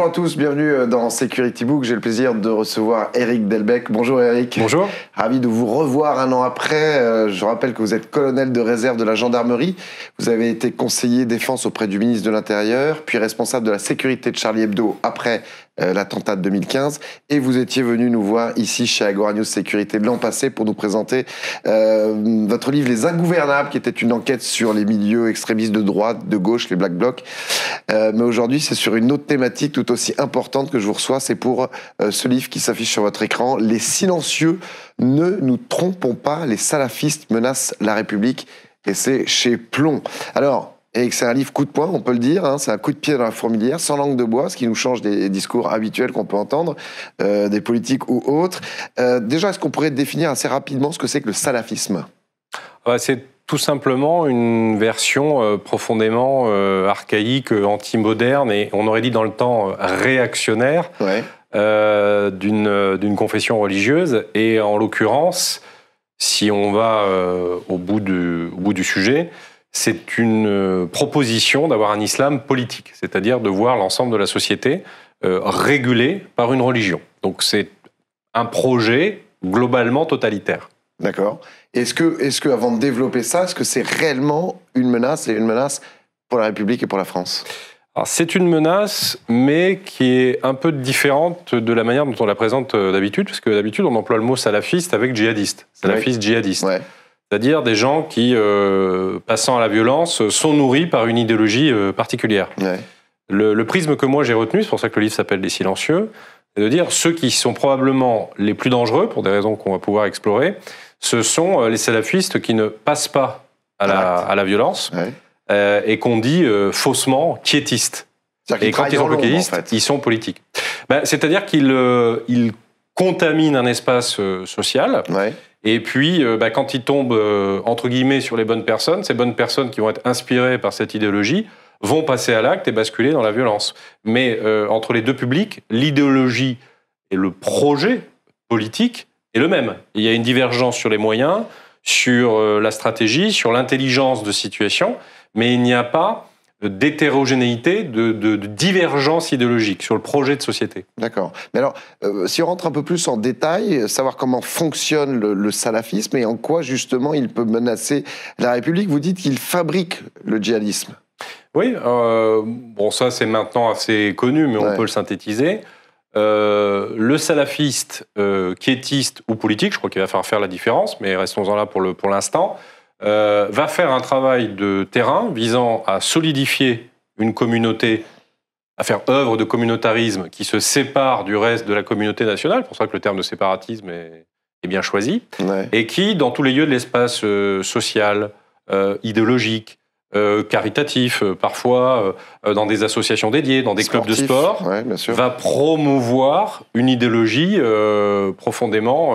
Bonjour à tous, bienvenue euh, dans Security Book. J'ai le plaisir de recevoir Eric Delbecq. Bonjour Eric. Bonjour. Ravi de vous revoir un an après. Euh, je rappelle que vous êtes colonel de réserve de la gendarmerie. Vous avez été conseiller défense auprès du ministre de l'Intérieur, puis responsable de la sécurité de Charlie Hebdo après euh, l'attentat de 2015. Et vous étiez venu nous voir ici chez Agora News Sécurité l'an passé pour nous présenter euh, votre livre Les Ingouvernables, qui était une enquête sur les milieux extrémistes de droite, de gauche, les Black Blocs. Euh, mais aujourd'hui, c'est sur une autre thématique tout aussi importante que je vous reçois. C'est pour ce livre qui s'affiche sur votre écran, Les silencieux. Ne nous trompons pas, les salafistes menacent la République et c'est chez Plomb. Alors, et c'est un livre coup de poing, on peut le dire, hein, c'est un coup de pied dans la fourmilière, sans langue de bois, ce qui nous change des discours habituels qu'on peut entendre, euh, des politiques ou autres. Euh, déjà, est-ce qu'on pourrait définir assez rapidement ce que c'est que le salafisme C'est tout simplement une version euh, profondément archaïque, anti-moderne, et on aurait dit dans le temps réactionnaire, d'une confession religieuse, et en l'occurrence si on va euh, au, bout du, sujet, c'est une euh, proposition d'avoir un islam politique, c'est-à-dire de voir l'ensemble de la société euh, régulée par une religion. Donc c'est un projet globalement totalitaire. D'accord. Est-ce que, est que, avant de développer ça, est-ce que c'est réellement une menace et une menace pour la République et pour la France c'est une menace, mais qui est un peu différente de la manière dont on la présente euh, d'habitude, parce que d'habitude on emploie le mot salafiste avec djihadiste, salafiste djihadiste. C'est-à-dire des gens qui, euh, passant à la violence, sont nourris par une idéologie euh, particulière. Le, prisme que moi j'ai retenu, c'est pour ça que le livre s'appelle Les Silencieux, c'est de dire ceux qui sont probablement les plus dangereux, pour des raisons qu'on va pouvoir explorer, ce sont les salafistes qui ne passent pas à, la, violence. Euh, et qu'on dit euh, faussement quiétiste. et quand ils sont bloquéistes, ils sont politiques. Ben, c'est-à-dire qu'ils euh, ils contaminent un espace social. Et puis, ben, quand ils tombent, entre guillemets, sur les bonnes personnes, ces bonnes personnes qui vont être inspirées par cette idéologie vont passer à l'acte et basculer dans la violence. Mais entre les deux publics, l'idéologie et le projet politique est le même. Il y a une divergence sur les moyens, sur la stratégie, sur l'intelligence de situation mais il n'y a pas d'hétérogénéité, de, divergence idéologique sur le projet de société. D'accord. Mais alors, euh, si on rentre un peu plus en détail, savoir comment fonctionne le, salafisme et en quoi justement il peut menacer la République, vous dites qu'il fabrique le djihadisme. Oui, euh, bon ça c'est maintenant assez connu, mais on peut le synthétiser. Euh, le salafiste, quiétiste ou politique, je crois qu'il va falloir faire la différence, mais restons-en là pour l'instant, pour euh, va faire un travail de terrain visant à solidifier une communauté, à faire œuvre de communautarisme qui se sépare du reste de la communauté nationale, pour ça que le terme de séparatisme est, bien choisi, et qui, dans tous les lieux de l'espace euh, social, euh, idéologique, caritatif, parfois dans des associations dédiées, dans des clubs de sport, va promouvoir une idéologie profondément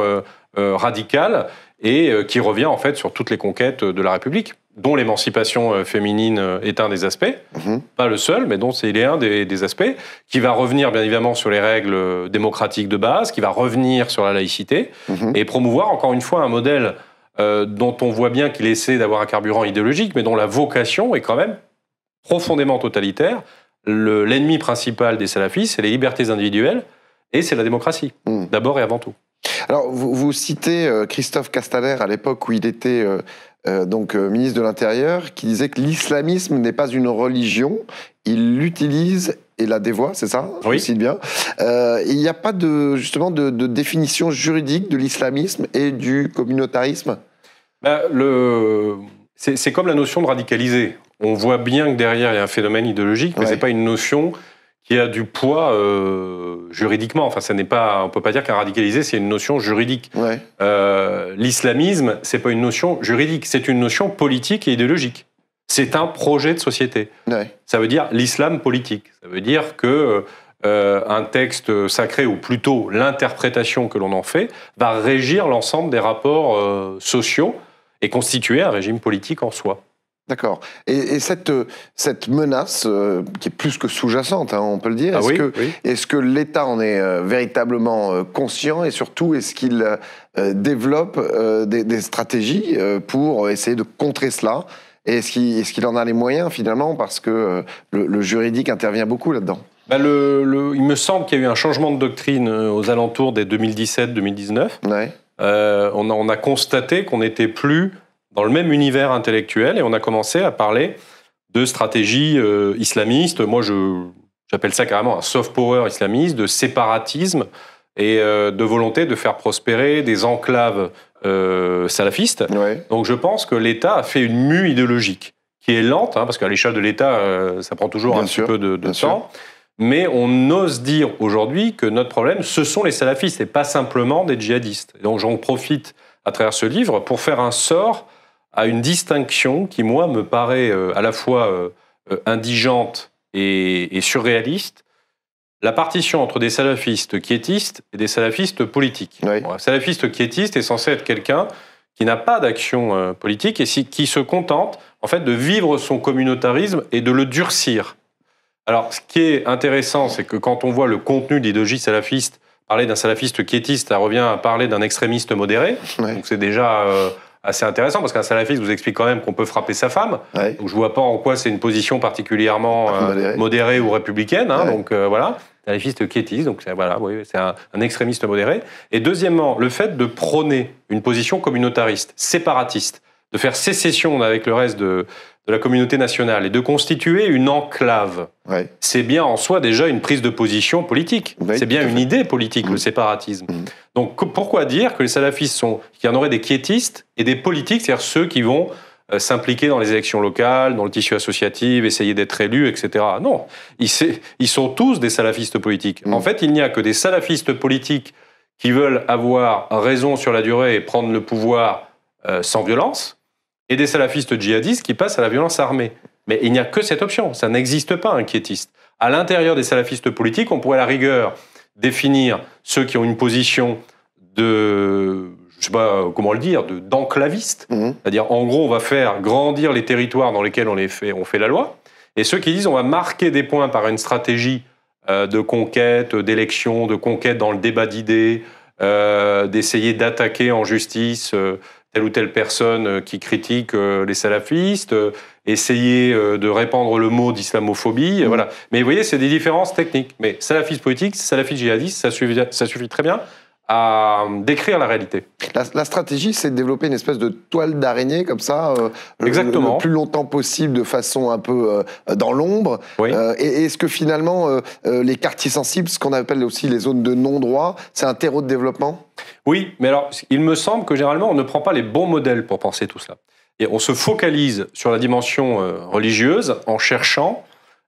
radicale et euh, qui revient en fait sur toutes les conquêtes euh, de la République, dont l'émancipation euh, féminine est un des aspects, mhm. pas le seul, mais dont c'est, il est un des, aspects, qui va revenir bien évidemment sur les règles démocratiques de base, qui va revenir sur la laïcité, mhm. et promouvoir encore une fois un modèle dont on voit bien qu'il essaie d'avoir un carburant idéologique, mais dont la vocation est quand même profondément totalitaire. l'ennemi principal des salafistes, c'est les libertés individuelles et c'est la démocratie, mhm. d'abord et avant tout. Alors, vous, citez euh, Christophe Castaner à l'époque où il était euh, euh, donc ministre de l'Intérieur, qui disait que l'islamisme n'est pas une religion, il l'utilise et la dévoie, c'est ça Oui. Je bien. il n'y a pas de, justement de, définition juridique de l'islamisme et du communautarisme bah, C'est comme la notion de radicaliser. On voit bien que derrière il y a un phénomène idéologique, mais ce n'est pas une notion qui a du poids euh, juridiquement. Enfin, ça n'est pas, on peut pas dire qu'un radicalisé c'est une notion juridique. L'islamisme, Euh, L'islamisme, c'est pas une notion juridique, c'est une notion politique et idéologique. C'est un projet de société. Ça veut dire l'islam politique. Ça veut dire que euh, un texte sacré, ou plutôt l'interprétation que l'on en fait, va régir l'ensemble des rapports euh, sociaux et constituer un régime politique en soi. D'accord. Et, cette, euh, cette menace, euh, qui est plus que sous-jacente, hein, on peut le dire, ah est-ce que, l'État en est euh, véritablement conscient et surtout est-ce qu'il développe des, stratégies pour essayer de contrer cela Et est-ce qu'il est en a les moyens finalement Parce que le, juridique intervient beaucoup là-dedans. Bah, le, il me semble qu'il y a eu un changement de doctrine aux alentours des 2017-2019. on, on, a, constaté qu'on n'était plus dans le même univers intellectuel et on a commencé à parler de stratégie islamistes. Euh, islamiste. Moi, j'appelle ça carrément un soft power islamiste, de séparatisme et euh, de volonté de faire prospérer des enclaves euh, salafistes. Donc, je pense que l'État a fait une mue idéologique qui est lente, hein, parce qu'à l'échelle de l'État, ça prend toujours un petit peu de, temps. Mais on ose dire aujourd'hui que notre problème, ce sont les salafistes et pas simplement des djihadistes. Donc j'en profite à travers ce livre pour faire un sort à une distinction qui, moi, me paraît euh, à la fois euh, euh, indigente et, surréaliste, la partition entre des salafistes quiétistes et des salafistes politiques. un salafiste quiétiste est censé être quelqu'un qui n'a pas d'action politique et qui se contente en fait de vivre son communautarisme et de le durcir. Alors, ce qui est intéressant, c'est que quand on voit le contenu des l'idéologie salafistes parler d'un salafiste quiétiste, ça revient à parler d'un extrémiste modéré. Donc, c'est déjà assez intéressant parce qu'un salafiste vous explique quand même qu'on peut frapper sa femme. Donc je vois pas en quoi c'est une position particulièrement ah, euh, modérée ou républicaine. Hein. Donc euh, voilà, salafiste quiétiste, donc voilà, c'est un, extrémiste modéré. Et deuxièmement, le fait de prôner une position communautariste, séparatiste, de faire sécession avec le reste de, de la communauté nationale et de constituer une enclave, c'est bien en soi déjà une prise de position politique. c'est bien une idée politique, le mmh. séparatisme. Mmh. Donc pourquoi dire que les salafistes sont, qu'il y en aurait des quiétistes et des politiques, c'est-à-dire ceux qui vont euh, s'impliquer dans les élections locales, dans le tissu associatif, essayer d'être élus, etc. Non, ils, sont tous des salafistes politiques. Mmh. En fait, il n'y a que des salafistes politiques qui veulent avoir raison sur la durée et prendre le pouvoir euh, sans violence, et des salafistes djihadistes qui passent à la violence armée. Mais il n'y a que cette option, ça n'existe pas un À l'intérieur des salafistes politiques, on pourrait à la rigueur définir ceux qui ont une position de, je sais pas comment le dire, d'enclaviste, de, mhm. c'est-à-dire en gros on va faire grandir les territoires dans lesquels on, fait, la loi, et ceux qui disent on va marquer des points par une stratégie euh, de conquête, d'élection, de conquête dans le débat d'idées, euh, d'essayer d'attaquer en justice euh, telle ou telle personne euh, qui critique euh, les salafistes, euh, essayer de répandre le mot d'islamophobie, mm. voilà. Mais vous voyez, c'est des différences techniques. Mais salafistes politique, salafistes djihadiste, ça suffit, ça suffit très bien à euh, décrire la réalité. La, stratégie, c'est de développer une espèce de toile d'araignée comme ça, euh, Le, plus longtemps possible, de façon un peu euh, dans l'ombre. est-ce que finalement, les quartiers sensibles, ce qu'on appelle aussi les zones de non-droit, c'est un terreau de développement Oui, mais alors, il me semble que généralement, on ne prend pas les bons modèles pour penser tout cela. Et on se focalise sur la dimension religieuse en cherchant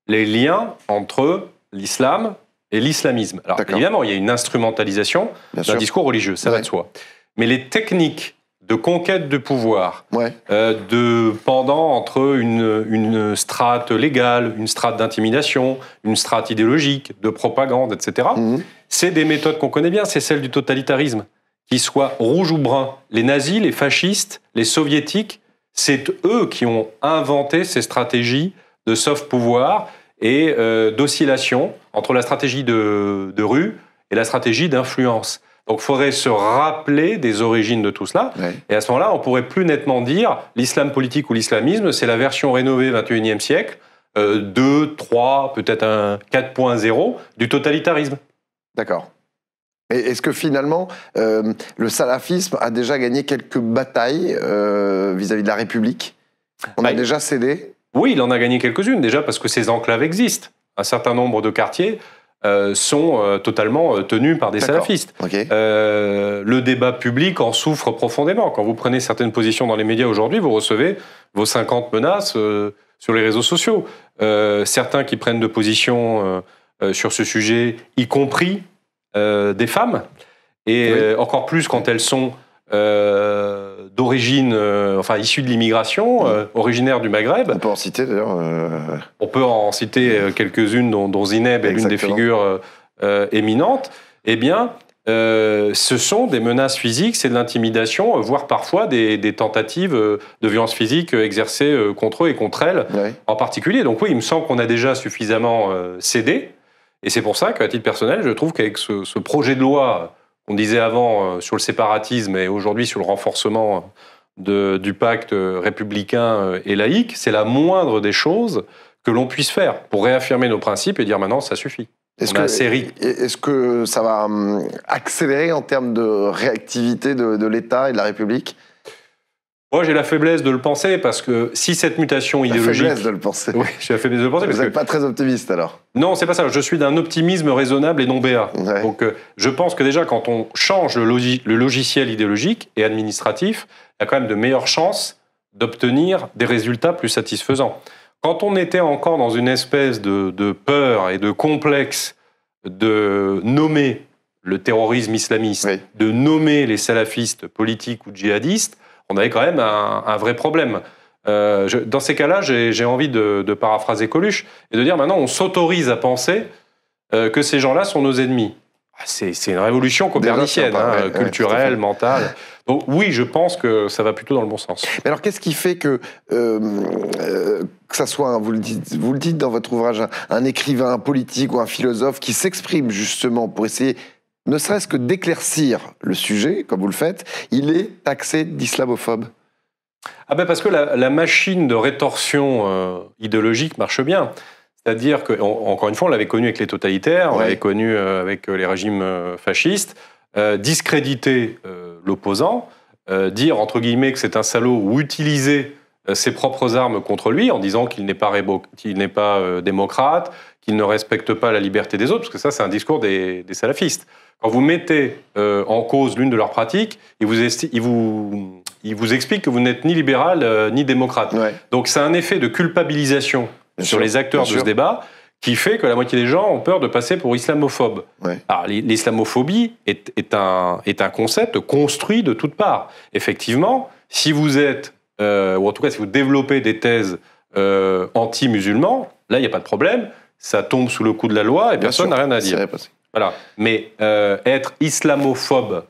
les liens entre l'islam, et l'islamisme. Alors évidemment, il y a une instrumentalisation d'un discours religieux, ça va de soi. Mais les techniques de conquête de pouvoir, euh, de pendant entre une, une, strate légale, une strate d'intimidation, une strate idéologique, de propagande, etc. Mhm. C'est des méthodes qu'on connaît bien, c'est celle du totalitarisme, qu'ils soient rouge ou brun. Les nazis, les fascistes, les soviétiques, c'est eux qui ont inventé ces stratégies de soft pouvoir et euh, d'oscillation entre la stratégie de, rue et la stratégie d'influence. Donc, il faudrait se rappeler des origines de tout cela. Et à ce moment-là, on pourrait plus nettement dire l'islam politique ou l'islamisme, c'est la version rénovée 21e siècle, 2, euh, 3, peut-être un 4.0 du totalitarisme. D'accord. Et est-ce que finalement, euh, le salafisme a déjà gagné quelques batailles vis-à-vis de la République On a bah, déjà cédé oui, il en a gagné quelques-unes déjà parce que ces enclaves existent. Un certain nombre de quartiers euh, sont euh, totalement euh, tenus par des salafistes. le débat public en souffre profondément. Quand vous prenez certaines positions dans les médias aujourd'hui, vous recevez vos 50 menaces sur les réseaux sociaux. certains qui prennent de position sur ce sujet, y compris des femmes, et encore plus quand elles sont euh, d'origine, euh, enfin issu de l'immigration, mm. euh, originaire du Maghreb. On peut en citer d'ailleurs. On peut en citer quelques-unes, dont, Zineb est l'une des figures éminentes. Eh bien, ce sont des menaces physiques, c'est de l'intimidation, voire parfois des, tentatives de violence physique exercées contre eux et contre elles en particulier. Donc oui, il me semble qu'on a déjà suffisamment cédé. Et c'est pour ça qu'à titre personnel, je trouve qu'avec ce projet de loi on disait avant euh, sur le séparatisme et aujourd'hui sur le renforcement euh, du pacte euh, républicain et laïque, c'est la moindre des choses que l'on puisse faire pour réaffirmer nos principes et dire maintenant ça suffit. Est-ce que, est que, ça va hum, accélérer en termes de réactivité de l'État et de la République moi, j'ai la faiblesse de le penser parce que si cette mutation idéologique. le penser. Oui, j'ai la faiblesse de le penser. Vous n'êtes pas très optimiste alors Non, c'est pas ça. Je suis d'un optimisme raisonnable et non béat. Donc, euh, je pense que déjà, quand on change le, logiciel idéologique et administratif, il y a quand même de meilleures chances d'obtenir des résultats plus satisfaisants. Quand on était encore dans une espèce de, peur et de complexe de nommer le terrorisme islamiste, de nommer les salafistes politiques ou djihadistes, on avait quand même un, vrai problème. Euh, dans ces cas-là, j'ai envie de, paraphraser Coluche et de dire maintenant, on s'autorise à penser euh, que ces gens-là sont nos ennemis. Ah, c'est une révolution copernicienne, hein, culturelle, mentale. oui, je pense que ça va plutôt dans le bon sens. Mais alors qu'est-ce qui fait que, euh, que ça soit, vous, le dites, dans votre ouvrage, un, un écrivain, un politique ou un philosophe qui s'exprime justement pour essayer ne serait-ce que d'éclaircir le sujet, comme vous le faites, il est taxé d'islamophobe Ah ben parce que la, machine de rétorsion euh, idéologique marche bien. C'est-à-dire que, encore une fois, on l'avait connu avec les totalitaires, on l'avait connu euh, avec euh, les régimes fascistes, discréditer l'opposant, dire entre guillemets que c'est un salaud ou utiliser ses propres armes contre lui en disant qu'il n'est pas, n'est pas démocrate, qu'il ne respecte pas la liberté des autres, parce que ça, c'est un discours des salafistes. Quand vous mettez euh, en cause l'une de leurs pratiques, ils vous, ils vous, ils vous expliquent que vous n'êtes ni libéral euh, ni démocrate. Donc c'est un effet de culpabilisation sur les acteurs de ce débat qui fait que la moitié des gens ont peur de passer pour islamophobes. l'islamophobie est, est, un, est un concept construit de toutes parts. Effectivement, si vous êtes, euh, ou en tout cas si vous développez des thèses anti-musulmans, là il n'y a pas de problème, ça tombe sous le coup de la loi et personne n'a rien à dire. Mais euh, être islamophobe,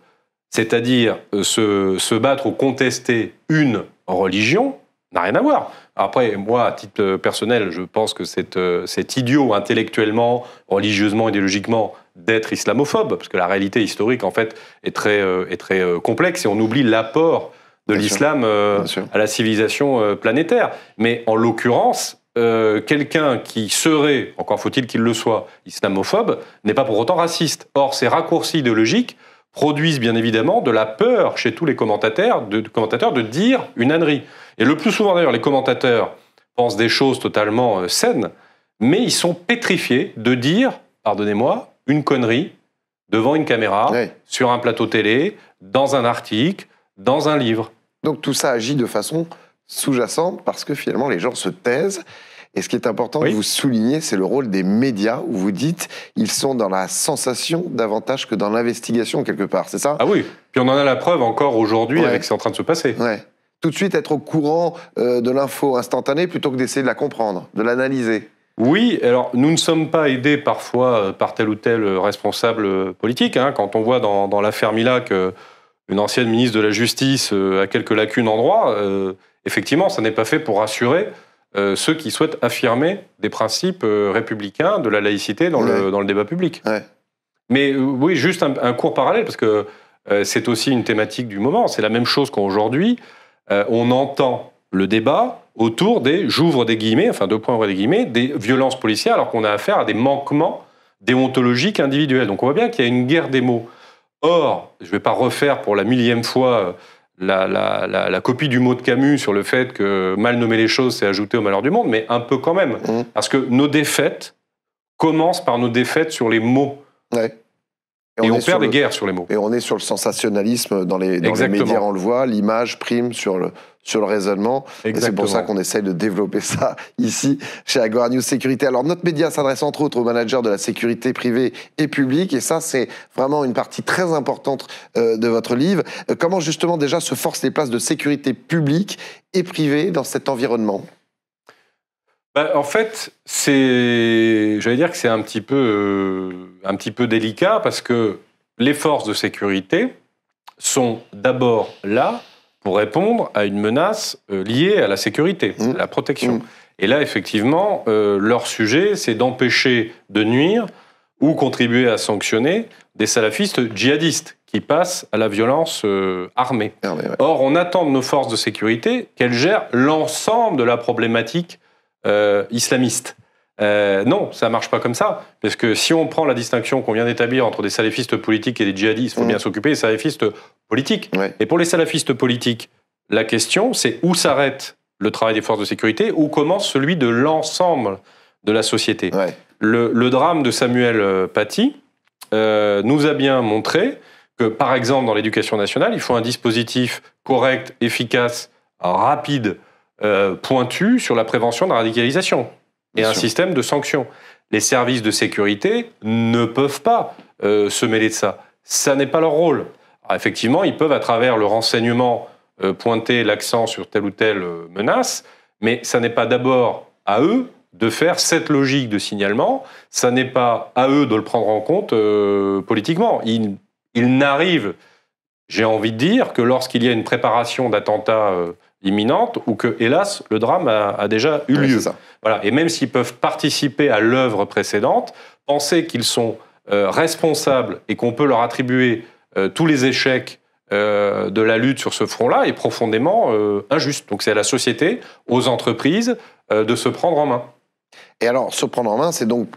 c'est-à-dire euh, se, se, battre ou contester une religion, n'a rien à voir. Après, moi, à titre euh, personnel, je pense que c'est idiot intellectuellement, religieusement, idéologiquement d'être islamophobe, parce que la réalité historique, en fait, est très, est très complexe et on oublie l'apport de l'islam à la civilisation planétaire. Mais en l'occurrence, euh, quelqu'un qui serait, encore faut-il qu'il le soit, islamophobe, n'est pas pour autant raciste. Or, ces raccourcis idéologiques produisent bien évidemment de la peur chez tous les commentateurs de, commentateurs de dire une ânerie. Et le plus souvent d'ailleurs, les commentateurs pensent des choses totalement euh, saines, mais ils sont pétrifiés de dire, pardonnez-moi, une connerie devant une caméra, sur un plateau télé, dans un article, dans un livre. Donc tout ça agit de façon sous-jacente parce que finalement les gens se taisent et ce qui est important et de vous souligner, c'est le rôle des médias où vous dites ils sont dans la sensation davantage que dans l'investigation quelque part, c'est ça Ah oui, puis on en a la preuve encore aujourd'hui avec ce qui est en train de se passer. Ouais. Tout de suite être au courant euh, de l'info instantanée plutôt que d'essayer de la comprendre, de l'analyser. Oui, alors nous ne sommes pas aidés parfois euh, par tel ou tel euh, responsable politique. Hein. quand on voit dans, l'affaire Mila que une ancienne ministre de la Justice a quelques lacunes en droit, effectivement, ça n'est pas fait pour rassurer euh, ceux qui souhaitent affirmer des principes euh, républicains de la laïcité dans, le, dans le débat public. Mais euh, oui, juste un, court parallèle, parce que c'est aussi une thématique du moment. C'est la même chose qu'aujourd'hui. on entend le débat autour des, j'ouvre des guillemets, enfin deux points des guillemets, des violences policières, alors qu'on a affaire à des manquements déontologiques individuels. Donc on voit bien qu'il y a une guerre des mots. Or, je ne vais pas refaire pour la millième fois la, copie du mot de Camus sur le fait que mal nommer les choses, c'est ajouter au malheur du monde, mais un peu quand même. Mmh. Parce que nos défaites commencent par nos défaites sur les mots. Et, on, perd des guerres sur les mots. Et on est sur le sensationnalisme dans les, dans médias, on le voit, l'image prime sur le, sur le raisonnement. Et c'est pour ça qu'on essaye de développer ça ici, chez Agora News Sécurité. Alors notre média s'adresse entre autres aux managers de la sécurité privée et publique, et ça c'est vraiment une partie très importante euh, de votre livre. Euh, comment justement déjà se forcent les places de sécurité publique et privée dans cet environnement bah, en fait, c'est, j'allais dire que c'est un petit peu, euh, un petit peu délicat parce que les forces de sécurité sont d'abord là pour répondre à une menace euh, liée à la sécurité, à mmh. la protection. Mmh. Et là, effectivement, euh, leur sujet, c'est d'empêcher de nuire ou contribuer à sanctionner des salafistes djihadistes qui passent à la violence armée. Or, on attend de nos forces de sécurité qu'elles gèrent l'ensemble de la problématique euh, islamiste. Euh, non, ça marche pas comme ça, parce que si on prend la distinction qu'on vient d'établir entre des salafistes politiques et des djihadistes, il faut mm. bien s'occuper des salafistes politiques. Et pour les salafistes politiques, la question, c'est où s'arrête le travail des forces de sécurité, où commence celui de l'ensemble de la société. Le, drame de Samuel euh, Paty nous a bien montré que, par exemple, dans l'éducation nationale, il faut un dispositif correct, efficace, rapide euh, pointu sur la prévention de la radicalisation et un système de sanctions. Les services de sécurité ne peuvent pas euh, se mêler de ça. Ça n'est pas leur rôle. Ah, effectivement, ils peuvent, à travers le renseignement, euh, pointer l'accent sur telle ou telle menace, mais ça n'est pas d'abord à eux de faire cette logique de signalement, ça n'est pas à eux de le prendre en compte politiquement. Ils, ils n'arrivent, j'ai envie de dire, que lorsqu'il y a une préparation d'attentats imminente ou que, hélas, le drame a, déjà eu lieu. Voilà. Et même s'ils peuvent participer à l'œuvre précédente, penser qu'ils sont euh, responsables et qu'on peut leur attribuer euh, tous les échecs euh, de la lutte sur ce front-là est profondément injuste. Donc c'est à la société, aux entreprises, de se prendre en main. Et alors, se prendre en main, c'est donc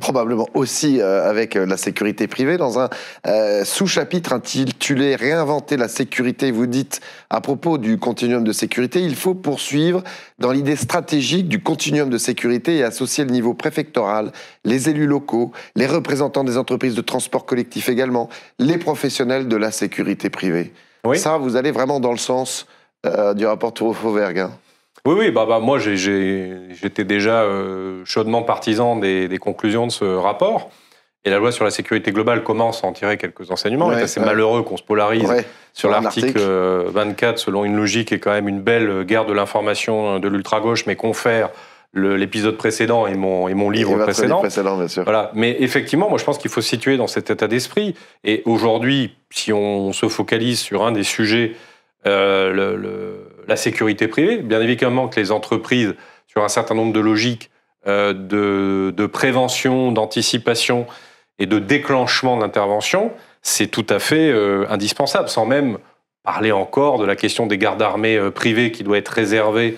probablement aussi euh, avec euh, la sécurité privée, dans un euh, sous-chapitre intitulé Réinventer la sécurité, vous dites à propos du continuum de sécurité, il faut poursuivre dans l'idée stratégique du continuum de sécurité et associer le niveau préfectoral, les élus locaux, les représentants des entreprises de transport collectif également, les professionnels de la sécurité privée. Ça, vous allez vraiment dans le sens du rapport Touro-Fauvergue. Oui, oui, bah, bah moi j'étais déjà euh, chaudement partisan des, conclusions de ce rapport. Et la loi sur la sécurité globale commence à en tirer quelques enseignements. c'est malheureux qu'on se polarise sur l'article 24 euh, selon une logique et quand même une belle guerre de l'information euh, de l'ultra-gauche, mais qu'on fait l'épisode précédent et mon, et mon livre précédent. Voilà. Mais effectivement, moi je pense qu'il faut se situer dans cet état d'esprit. Et aujourd'hui, si on se focalise sur un des sujets, le, la sécurité privée. Bien évidemment que les entreprises, sur un certain nombre de logiques euh, de, prévention, d'anticipation et de déclenchement d'intervention, c'est tout à fait euh, indispensable, sans même parler encore de la question des gardes armés euh, privés qui doit être réservée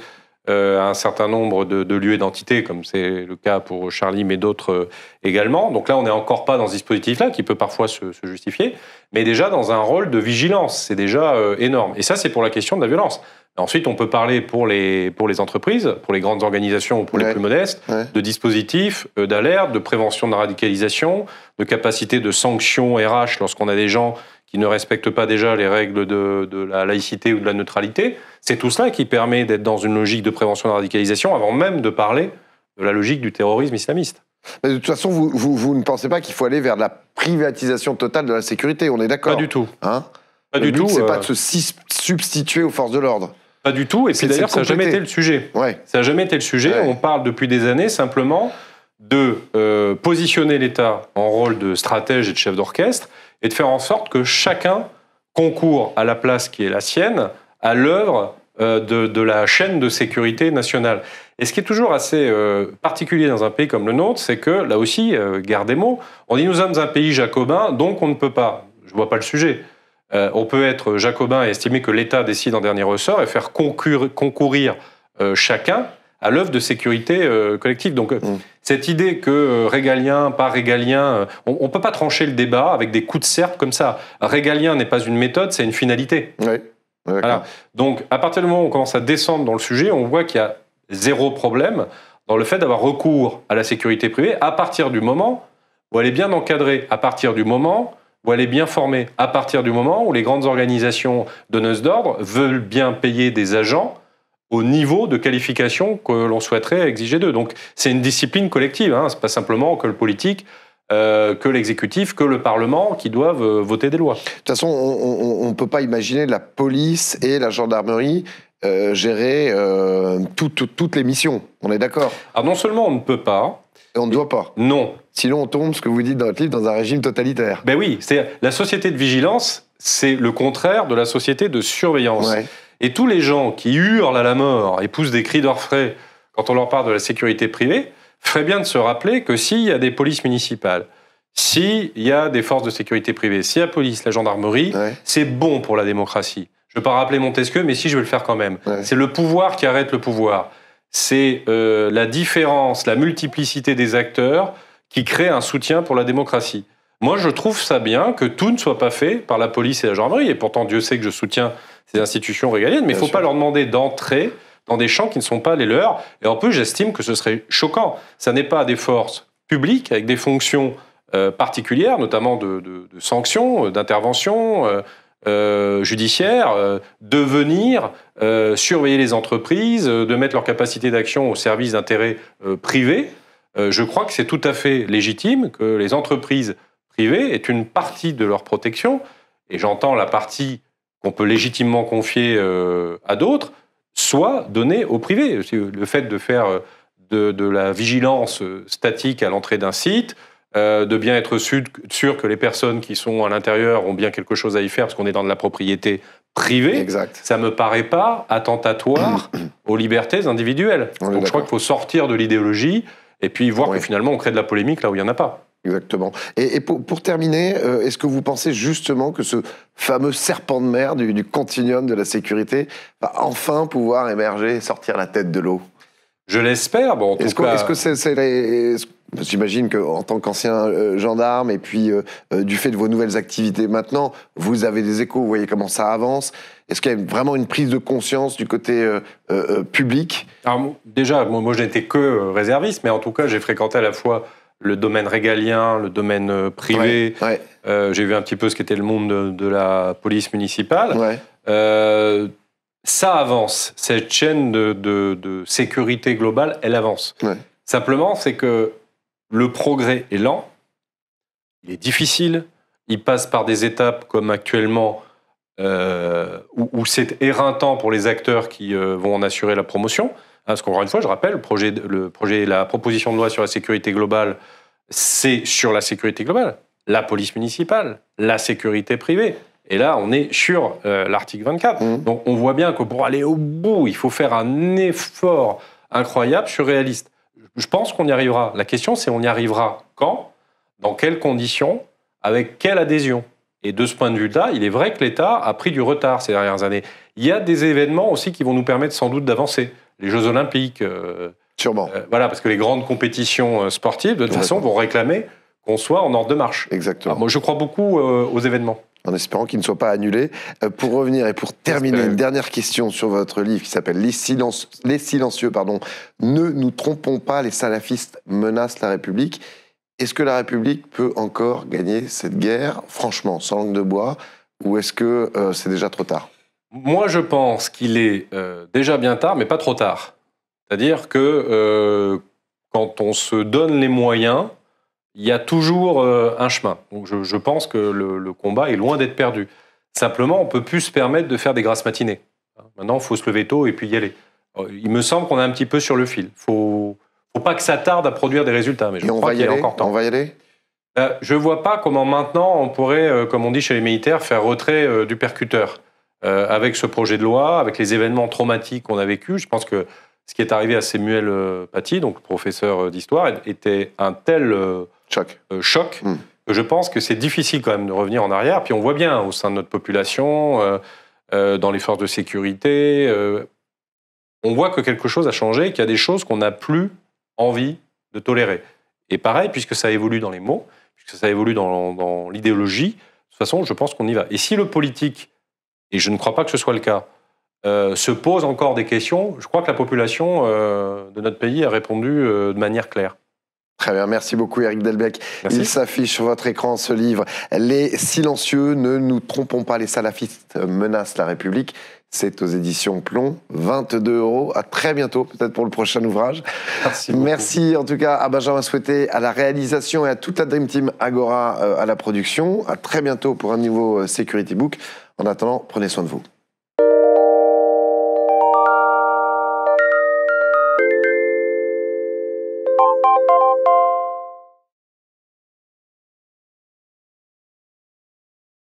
à un certain nombre de, de lieux d'entités, comme c'est le cas pour Charlie, mais d'autres également. Donc là, on n'est encore pas dans ce dispositif-là, qui peut parfois se, justifier, mais déjà dans un rôle de vigilance. C'est déjà énorme. Et ça, c'est pour la question de la violence. Ensuite, on peut parler pour les, pour les entreprises, pour les grandes organisations ou pour les plus modestes, de dispositifs euh, d'alerte, de prévention de la radicalisation, de capacité de sanction RH lorsqu'on a des gens qui ne respectent pas déjà les règles de, la laïcité ou de la neutralité. C'est tout cela qui permet d'être dans une logique de prévention de la radicalisation avant même de parler de la logique du terrorisme islamiste. de toute façon, vous, vous, ne pensez pas qu'il faut aller vers la privatisation totale de la sécurité, on est d'accord Pas du tout. Hein pas du but, tout. C'est pas euh. de se substituer aux forces de l'ordre. Pas du tout. Et puis d'ailleurs, ça n'a jamais été le sujet. Ça n'a jamais été le sujet. On parle depuis des années simplement de euh, positionner l'État en rôle de stratège et de chef d'orchestre et de faire en sorte que chacun concourt à la place qui est la sienne, à l'œuvre euh, de, la chaîne de sécurité nationale. Et ce qui est toujours assez euh, particulier dans un pays comme le nôtre, c'est que là aussi, gardez moi on dit nous sommes un pays jacobin, donc on ne peut pas. Je ne vois pas le sujet. Euh, on peut être jacobin et estimer que l'État décide en dernier ressort et faire concourir, euh, chacun à l'œuvre de sécurité euh, collective. Donc mm. cette idée que régalien, pas régalien, on ne peut pas trancher le débat avec des coups de serpe comme ça. Régalien n'est pas une méthode, c'est une finalité. Oui. Donc à partir du moment où on commence à descendre dans le sujet, on voit qu'il y a zéro problème dans le fait d'avoir recours à la sécurité privée à partir du moment où elle est bien encadrée, à partir du moment ou elle est bien formée. À partir du moment où les grandes organisations donneuses d'ordre veulent bien payer des agents au niveau de qualification que l'on souhaiterait exiger d'eux. Donc c'est une discipline collective, hein. ce n'est pas simplement que le politique euh, que l'exécutif, que le Parlement qui doivent euh, voter des lois. De toute façon, on ne peut pas imaginer la police et la gendarmerie euh, gérer toutes les missions. On est d'accord Alors ah, non seulement on ne peut pas. Et on ne doit pas. Non. Sinon, on tombe, ce que vous dites dans votre livre, dans un régime totalitaire. Ben oui, c'est la société de vigilance, c'est le contraire de la société de surveillance. Et tous les gens qui hurlent à la mort et poussent des cris d'orfraie quand on leur parle de la sécurité privée, ferait bien de se rappeler que s'il y a des polices municipales, s'il y a des forces de sécurité privée, s'il y a police, la gendarmerie, c'est bon pour la démocratie. Je ne veux pas rappeler Montesquieu, mais si, je vais le faire quand même. C'est le pouvoir qui arrête le pouvoir. C'est euh, la différence, la multiplicité des acteurs qui crée un soutien pour la démocratie. Moi, je trouve ça bien que tout ne soit pas fait par la police et la gendarmerie. Et pourtant, Dieu sait que je soutiens ces institutions régaliennes, mais il ne faut pas leur demander d'entrer dans des champs qui ne sont pas les leurs. Et en plus, j'estime que ce serait choquant. Ça n'est pas des forces publiques avec des fonctions euh, particulières, notamment de, sanctions, euh, d'intervention. Euh, judiciaire de venir surveiller les entreprises, de mettre leur capacité d'action au service d'intérêts privés. Euh, je crois que c'est tout à fait légitime que les entreprises privées aient une partie de leur protection, et j'entends la partie qu'on peut légitimement confier euh, à d'autres, soit donnée au privé. Le fait de faire euh, de, la vigilance statique à l'entrée d'un site, de bien être sûr, que les personnes qui sont à l'intérieur ont bien quelque chose à y faire, parce qu'on est dans de la propriété privée. Exact. Ça me paraît pas attentatoire aux libertés individuelles. Donc je crois qu'il faut sortir de l'idéologie et puis voir que finalement on crée de la polémique là où il n'y en a pas. Exactement. Et, pour, terminer, euh, est-ce que vous pensez justement que ce fameux serpent de mer du, continuum de la sécurité va enfin pouvoir émerger, sortir la tête de l'eau Je l'espère. Bon, est-ce que, est-ce que c'est, les, J'imagine qu'en tant qu'ancien euh, gendarme, et puis euh, du fait de vos nouvelles activités maintenant, vous avez des échos, vous voyez comment ça avance. Est-ce qu'il y a vraiment une prise de conscience du côté euh, euh, euh, public Déjà, moi, je n'étais que réserviste, mais en tout cas, j'ai fréquenté à la fois le domaine régalien, le domaine privé. j'ai vu un petit peu ce qu'était le monde de, la police municipale. ça avance. Cette chaîne de sécurité globale, elle avance. Simplement, c'est que le progrès est lent, il est difficile, il passe par des étapes comme actuellement euh, où, c'est éreintant pour les acteurs qui euh, vont en assurer la promotion. Hein, parce qu'encore une fois, je rappelle, le projet, le projet, la proposition de loi sur la sécurité globale, c'est sur la sécurité globale, la police municipale, la sécurité privée. Et là, on est sur euh, l'article 24. Mmh. Donc on voit bien que pour aller au bout, il faut faire un effort incroyable, surréaliste. Je pense qu'on y arrivera. La question, c'est on y arrivera quand, dans quelles conditions, avec quelle adhésion et de ce point de vue-là, il est vrai que l'État a pris du retard ces dernières années. Il y a des événements aussi qui vont nous permettre sans doute d'avancer. Les Jeux Olympiques. Euh, Sûrement. Euh, voilà, parce que les grandes compétitions euh, sportives, de toute façon, vont réclamer qu'on soit en ordre de marche. Exactement. moi, je crois beaucoup aux événements en espérant qu'ils ne soient pas annulés. Pour revenir et pour terminer, une dernière question sur votre livre qui s'appelle Les, Les, Silencieux. Pardon. Ne nous trompons pas, les salafistes menacent la République. Est-ce que la République peut encore gagner cette guerre, franchement, sans langue de bois, ou est-ce que euh, c'est déjà trop tard Moi, je pense qu'il est euh, déjà bien tard, mais pas trop tard. C'est-à-dire que euh, quand on se donne les moyens, il y a toujours un chemin. Donc je, pense que le, combat est loin d'être perdu. Simplement, on ne peut plus se permettre de faire des grasses matinées. Maintenant, il faut se lever tôt et puis y aller. Il me semble qu'on est un petit peu sur le fil. Faut faut pas que ça tarde à produire des résultats. Mais je crois on va y, a aller. Encore temps. On va y aller. Euh, je vois pas comment maintenant on pourrait, euh, comme on dit chez les militaires, faire retrait euh, du percuteur euh, avec ce projet de loi, avec les événements traumatiques qu'on a vécu. Je pense que ce qui est arrivé à Samuel Paty, donc professeur d'histoire, était un tel choc. Hmm. que je pense que c'est difficile quand même de revenir en arrière. Puis on voit bien au sein de notre population, dans les forces de sécurité, on voit que quelque chose a changé, qu'il y a des choses qu'on n'a plus envie de tolérer. Et pareil, puisque ça évolue dans les mots, puisque ça évolue dans, l'idéologie, de toute façon, je pense qu'on y va. Et si le politique, et je ne crois pas que ce soit le cas, euh, se pose encore des questions, je crois que la population euh, de notre pays a répondu euh, de manière claire. Très bien, merci beaucoup Eric Delbecq. Il s'affiche sur votre écran ce livre. Les silencieux, ne nous trompons pas, les salafistes menacent la République. C'est aux éditions Plomb, 22 euros. À très bientôt, peut-être pour le prochain ouvrage. Merci. Merci en tout cas à Benjamin Souhaité, à la réalisation et à toute la Dream Team Agora euh, à la production. À très bientôt pour un nouveau euh, Security Book. En attendant, prenez soin de vous.